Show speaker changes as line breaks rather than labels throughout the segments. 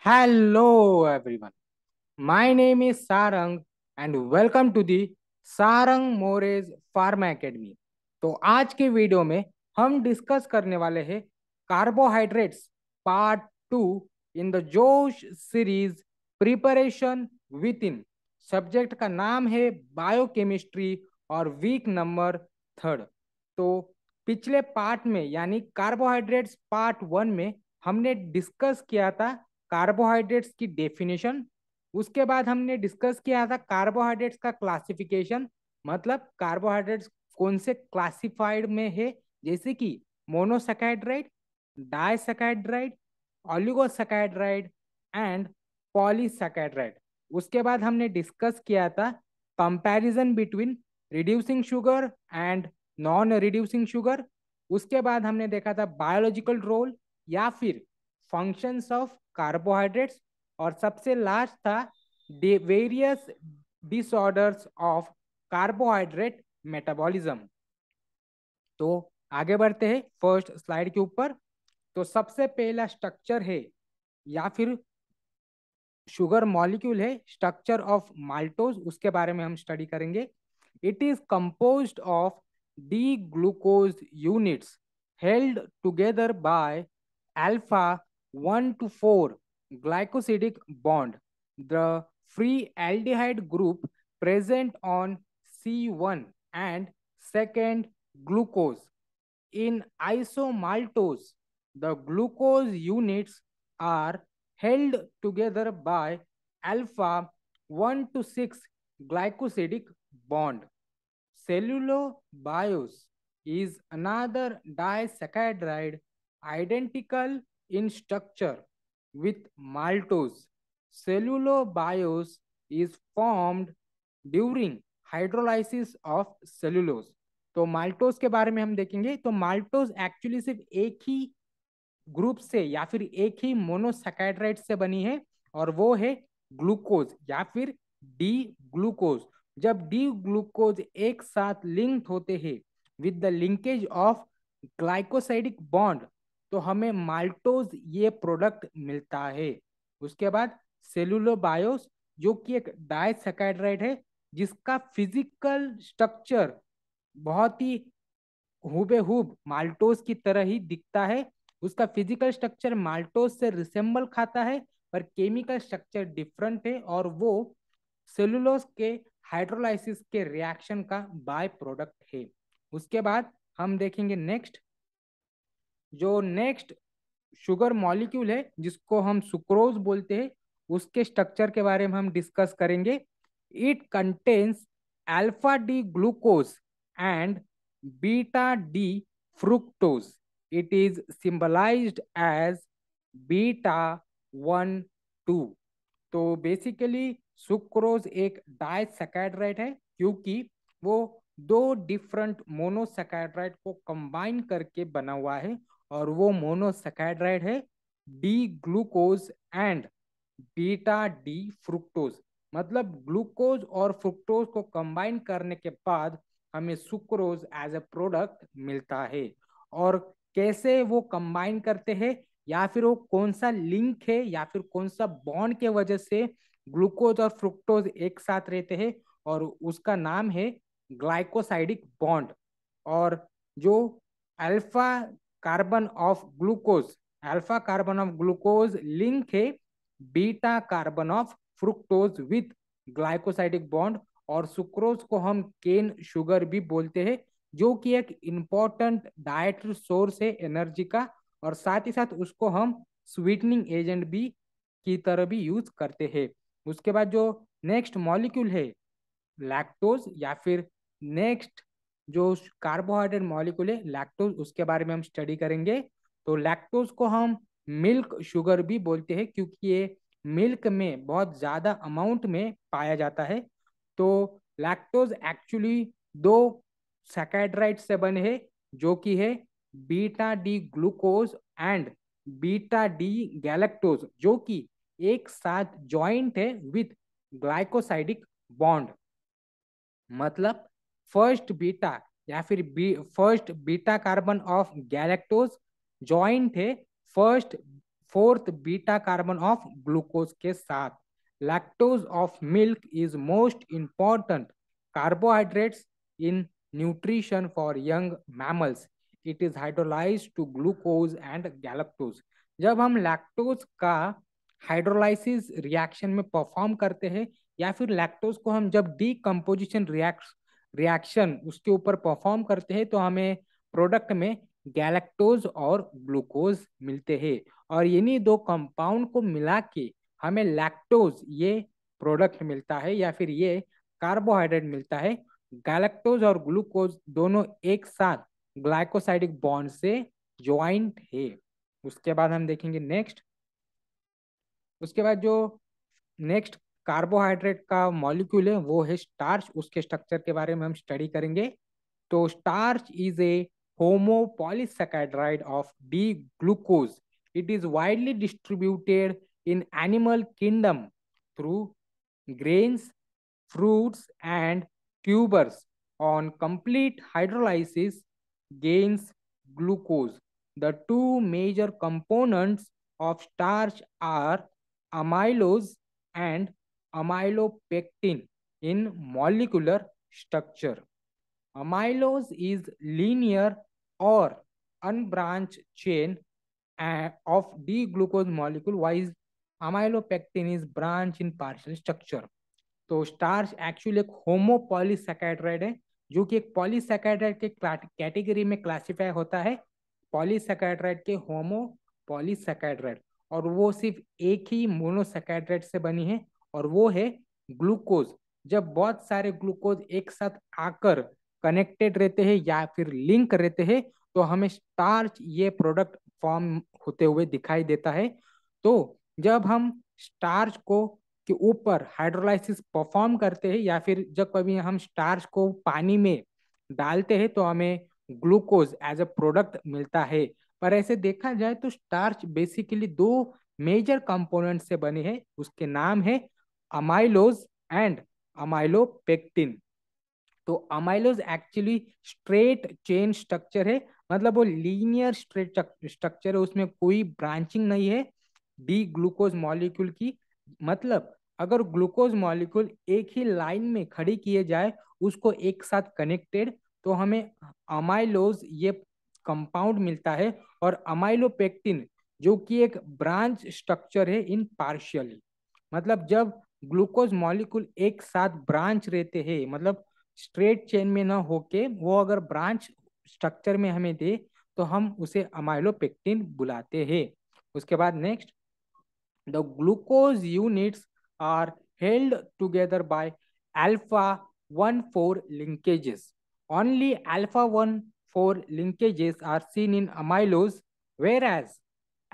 Hello everyone. My name is Sarang and welcome to the Sarang Mores Pharma Academy. तो आज के video में हम डिस्कस करने वाले हैं carbohydrates part two in the Josh series preparation within subject का नाम है बायोकेमिस्ट्री और वीक नंबर थर्ड तो पिछले पार्ट में यानी कार्बोहाइड्रेट्स पार्ट वन में हमने डिस्कस किया था कार्बोहाइड्रेट्स की डेफिनेशन उसके बाद हमने डिस्कस किया था कार्बोहाइड्रेट्स का क्लासिफिकेशन मतलब कार्बोहाइड्रेट्स कौन से क्लासिफाइड में है जैसे कि मोनोसकाइड्राइड डायसकैड्राइड ऑलिगोसकाइड्राइड एंड पॉलीसकाइड्राइड उसके बाद हमने डिस्कस किया था comparison between reducing sugar and non reducing sugar उसके बाद हमने देखा था बायोलॉजिकल रोल या फिर फंक्शन ऑफ कार्बोहाइड्रेट्स और सबसे लास्ट था various disorders of carbohydrate metabolism तो आगे बढ़ते हैं फर्स्ट स्लाइड के ऊपर तो सबसे पहला स्ट्रक्चर है या फिर शुगर मॉलिक्यूल है स्ट्रक्चर ऑफ माल्टोज उसके बारे में हम स्टडी करेंगे it is compose of D glucose units held together by alpha 1 to 4 glycosidic bond, the free aldehyde group present on C1 and second glucose. In isomaltose, the glucose units are held together by alpha 1 to 6 glycosidic bond. Cellulobios is another disaccharide identical in structure with maltose. Cellulobiose is formed during hydrolysis of cellulose. तो maltose के बारे में हम देखेंगे तो maltose actually सिर्फ एक ही group से या फिर एक ही मोनोसेकेड्राइट से बनी है और वो है ग्लूकोज या फिर डी ग्लूकोज जब डी ग्लूकोज एक साथ लिंक्ड होते हैं with the linkage of glycosidic bond तो हमें माल्टोज ये प्रोडक्ट मिलता है उसके बाद सेलुलोबायोस जो कि एक डायसकाइड्राइड है जिसका फिजिकल स्ट्रक्चर बहुत ही हुबेहुब माल्टोज की तरह ही दिखता है उसका फिजिकल स्ट्रक्चर माल्टोज से रिसेंबल खाता है पर केमिकल स्ट्रक्चर डिफरेंट है और वो सेलुलोज के हाइड्रोलाइसिस के रिएक्शन का बाय प्रोडक्ट है उसके बाद हम देखेंगे नेक्स्ट जो नेक्स्ट शुगर मॉलिक्यूल है जिसको हम सुक्रोज बोलते हैं उसके स्ट्रक्चर के बारे में हम डिस्कस करेंगे it contains alpha D glucose and beta D fructose it is symbolise as beta one two तो बेसिकली सुक्रोज एक डायसेकेड्राइट है क्योंकि वो दो डिफरेंट मोनोसेकेड्राइट को कंबाइन करके बना हुआ है और वो मोनोसेकेड्राइड है D glucose and beta D fructose मतलब ग्लूकोज और फ्रुक्टोज को कंबाइन करने के बाद हमें सुक्रोज एज ए प्रोडक्ट मिलता है और कैसे वो कंबाइन करते हैं या फिर वो कौन सा लिंक है या फिर कौन सा बॉन्ड के वजह से ग्लूकोज और फ्रुक्टोज एक साथ रहते हैं और उसका नाम है ग्लाइकोसाइडिक बॉन्ड और जो alpha carbon of glucose alpha carbon of glucose link है beta carbon of fructose with glycosidic bond और सुक्रोज को हम केन शुगर भी बोलते हैं जो कि एक इम्पॉर्टेंट डाइट सोर्स है एनर्जी का और साथ ही साथ उसको हम स्वीटनिंग एजेंट भी की तरह भी यूज करते हैं उसके बाद जो नेक्स्ट मॉलिक्यूल है लैक्टोज या फिर नेक्स्ट जो कार्बोहाइड्रेट मॉलिकुल है लैक्टोज उसके बारे में हम स्टडी करेंगे तो लैक्टोज को हम मिल्क शुगर भी बोलते हैं क्योंकि ये मिल्क में बहुत ज़्यादा अमाउंट में पाया जाता है तो लैक्टोज एक्चुअली दो सैकेड्राइट से बने हैं जो कि है beta D glucose and beta D galactose जो कि एक साथ जॉइंट है विथ ग्लाइकोसाइडिक बॉन्ड मतलब फर्स्ट बीटा या फिर B first beta carbon of galactose join थे first fourth beta carbon of glucose के साथ lactose of milk is most important carbohydrates in nutrition for young mammals it is hydrolyse to glucose and galactose जब हम lactose का hydrolysis reaction में perform करते हैं या फिर लैक्टोज को हम जब डीकम्पोजिशन रिएक्ट रिएक्शन उसके ऊपर परफॉर्म करते हैं तो हमें प्रोडक्ट में गैलेक्टोज और ग्लूकोज मिलते हैं और इन्हीं दो कंपाउंड को मिला के हमें लैक्टोज ये प्रोडक्ट मिलता है या फिर ये कार्बोहाइड्रेट मिलता है गैलेक्टोज और ग्लूकोज दोनों एक साथ ग्लाइकोसाइडिक बॉन्ड से ज्वाइंट है उसके बाद हम देखेंगे नेक्स्ट उसके बाद जो नेक्स्ट कार्बोहाइड्रेट का मॉलिक्यूल है वो है स्टार्च उसके स्ट्रक्चर के बारे में हम स्टडी करेंगे तो starch is a homopolysaccharide of D glucose it is widely distributed in animal kingdom through grains fruits and tubers on complete hydrolysis gains glucose the two major components of starch are amylose and amylopectin in molecular structure. Amylose is linear or unbranched chain of D glucose molecule while amylopectin is branch in partial structure. तो starch actually एक homopolysaccharide है जो कि एक पॉलीसेकेड्राइड के category में classify होता है पॉलीसेकेड्राइड के होमो पॉलीसेकेड्राइड और वो सिर्फ एक ही मोनोसेकेड्राइड से बनी है और वो है ग्लूकोज जब बहुत सारे ग्लूकोज एक साथ आकर कनेक्टेड रहते हैं या फिर लिंक रहते हैं तो हमें स्टार्च ये प्रोडक्ट फॉर्म होते हुए दिखाई देता है तो जब हम स्टार्च को के ऊपर हाइड्रोलाइसिस परफॉर्म करते हैं या फिर जब कभी हम स्टार्च को पानी में डालते हैं तो हमें ग्लूकोज एज अ प्रोडक्ट मिलता है पर ऐसे देखा जाए तो स्टार्च बेसिकली दो मेजर कंपोनेंट से बने हैं उसके नाम है amylose and amylopectin तो amylose actually straight chain structure है मतलब वो लीनियर स्ट्रेट स्ट्रक्चर है उसमें कोई ब्रांचिंग नहीं है डी ग्लूकोज मॉलिक्यूल की मतलब अगर ग्लूकोज मॉलिक्यूल एक ही लाइन में खड़ी किए जाए उसको एक साथ कनेक्टेड तो हमें अमाइलोज ये कंपाउंड मिलता है और अमाइलोपेक्टिन जो कि एक ब्रांच स्ट्रक्चर है इन पार्शियली मतलब जब ग्लूकोज मॉलिक्यूल एक साथ ब्रांच रहते हैं मतलब स्ट्रेट चेन में ना होके वो अगर ब्रांच स्ट्रक्चर में हमें दे तो हम उसे अमाइलोपेक्टिन बुलाते हैं उसके बाद next the glucose units are held together by alpha one four linkages only alpha one four linkages are seen in amylose whereas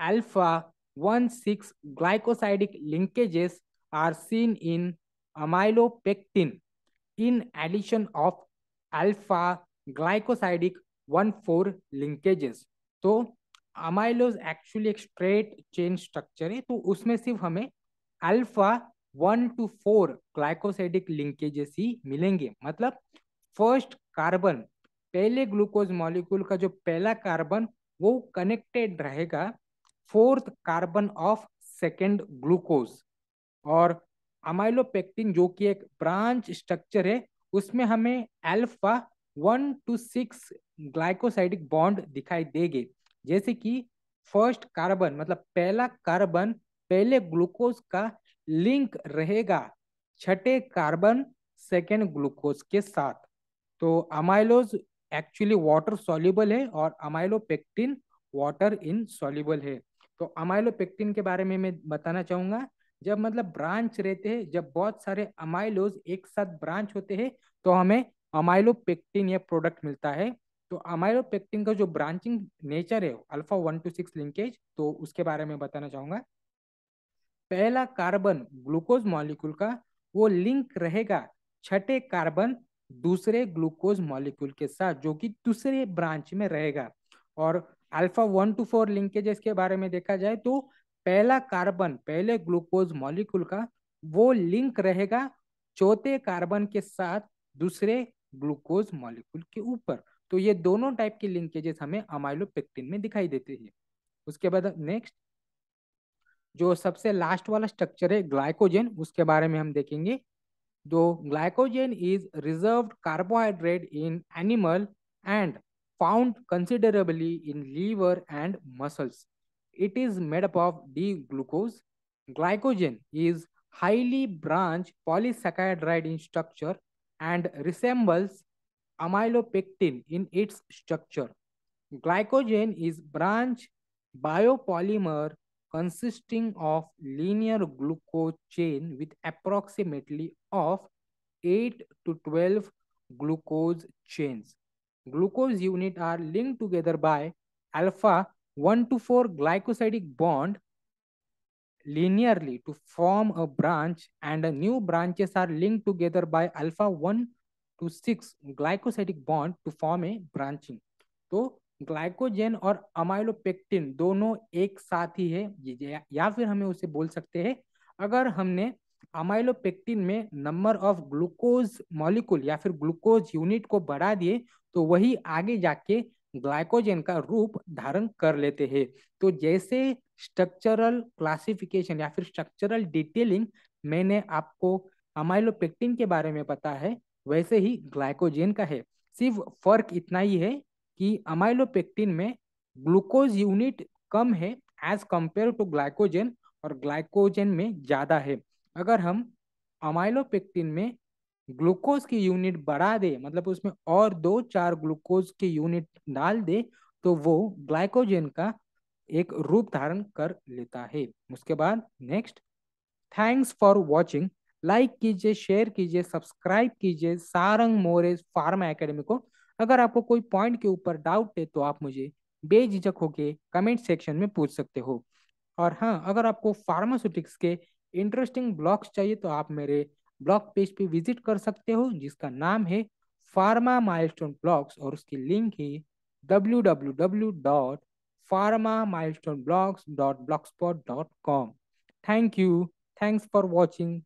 alpha one six glycosidic linkages are seen in amylopectin in addition of alpha glycosidic 1,4 linkages. तो amylose actually एक straight chain structure है तो उसमें सिर्फ हमें alpha one to four glycosidic linkages ही मिलेंगे मतलब फर्स्ट कार्बन पहले ग्लूकोज मॉलिक्यूल का जो पहला कार्बन वो कनेक्टेड रहेगा fourth carbon of second glucose और अमाइलोपेक्टिन जो कि एक ब्रांच स्ट्रक्चर है उसमें हमें alpha one to six glycosidic bond दिखाई देंगे जैसे कि फर्स्ट कार्बन मतलब पहला कार्बन पहले ग्लूकोज का लिंक रहेगा छठे कार्बन सेकेंड ग्लूकोज के साथ तो अमाइलोज एक्चुअली वाटर सॉल्यूबल है और अमाइलोपेक्टिन वाटर इन सॉल्यूबल है तो अमाइलोपेक्टिन के बारे में मैं बताना चाहूंगा जब मतलब ब्रांच रहते हैं जब बहुत सारे अमाइलोज एक साथ ब्रांच होते हैं तो हमें अमाइलोपेक्टिन यह प्रोडक्ट मिलता है तो अमाइलोपेक्टिन का जो ब्रांचिंग नेचर है alpha one to six linkage तो उसके बारे में बताना चाहूंगा पहला कार्बन ग्लूकोज मॉलिक्यूल का वो लिंक रहेगा छठे कार्बन दूसरे ग्लूकोज मॉलिक्यूल के साथ जो कि दूसरे ब्रांच में रहेगा और alpha one to four linkages के बारे में देखा जाए तो पहला कार्बन पहले ग्लूकोज मॉलिक्यूल का वो लिंक रहेगा चौथे कार्बन के साथ दूसरे ग्लूकोज मॉलिक्यूल के ऊपर तो ये दोनों टाइप के लिंकेजेस हमें अमाइलोपेक्टिन में दिखाई देते हैं उसके बाद नेक्स्ट जो सबसे लास्ट वाला स्ट्रक्चर है ग्लाइकोजन उसके बारे में हम देखेंगे दो glycogen is reserve carbohydrate in animal and found considerably in liver and muscles It is made up of D-glucose. Glycogen is highly branched polysaccharide in structure and resembles amylopectin in its structure. Glycogen is branched biopolymer consisting of linear glucose chain with approximately of 8 to 12 glucose chains. Glucose unit are linked together by alpha one to four glycosidic bond linearly to form a branch and a new branches are linked together by alpha 1 to 6 glycosidic bond to form a branching तो glycogen और amylopectin दोनों एक साथ ही है या फिर हमें उसे बोल सकते हैं अगर हमने अमाइलोपेक्टिन में नंबर ऑफ ग्लूकोज मॉलिक्यूल या फिर ग्लूकोज यूनिट को बढ़ा दिए तो वही आगे जाके ग्लाइकोजन का रूप धारण कर लेते हैं तो जैसे स्ट्रक्चरल क्लासिफिकेशन या फिर स्ट्रक्चरल डिटेलिंग मैंने आपको अमाइलोपेक्टिन के बारे में पता है वैसे ही ग्लाइकोजन का है सिर्फ फर्क इतना ही है कि अमाइलोपेक्टिन में ग्लूकोज यूनिट कम है एज कंपेयर टू ग्लाइकोजन और ग्लाइकोजन में ज़्यादा है अगर हम अमाइलोपेक्टिन में ग्लूकोज की यूनिट बढ़ा दे मतलब उसमें और दो चार ग्लूकोज की यूनिट डाल दे तो वो ग्लाइकोजन का एक रूप धारण कर लेता है उसके बाद next thanks for watching like कीजिए शेयर कीजिए सब्सक्राइब कीजिए सारंग मोरे फार्मा एकेडमी को अगर आपको कोई पॉइंट के ऊपर डाउट है तो आप मुझे बेझिझक होके कमेंट सेक्शन में पूछ सकते हो और हाँ अगर आपको फार्मास्यूटिक्स के इंटरेस्टिंग ब्लॉग्स चाहिए तो आप मेरे ब्लॉग पेज पे विजिट कर सकते हो जिसका नाम है फार्मा माइलस्टोन ब्लॉग्स और उसकी लिंक है W W W dot pharma milestone blogs dot blogspot dot com thank you thanks for watching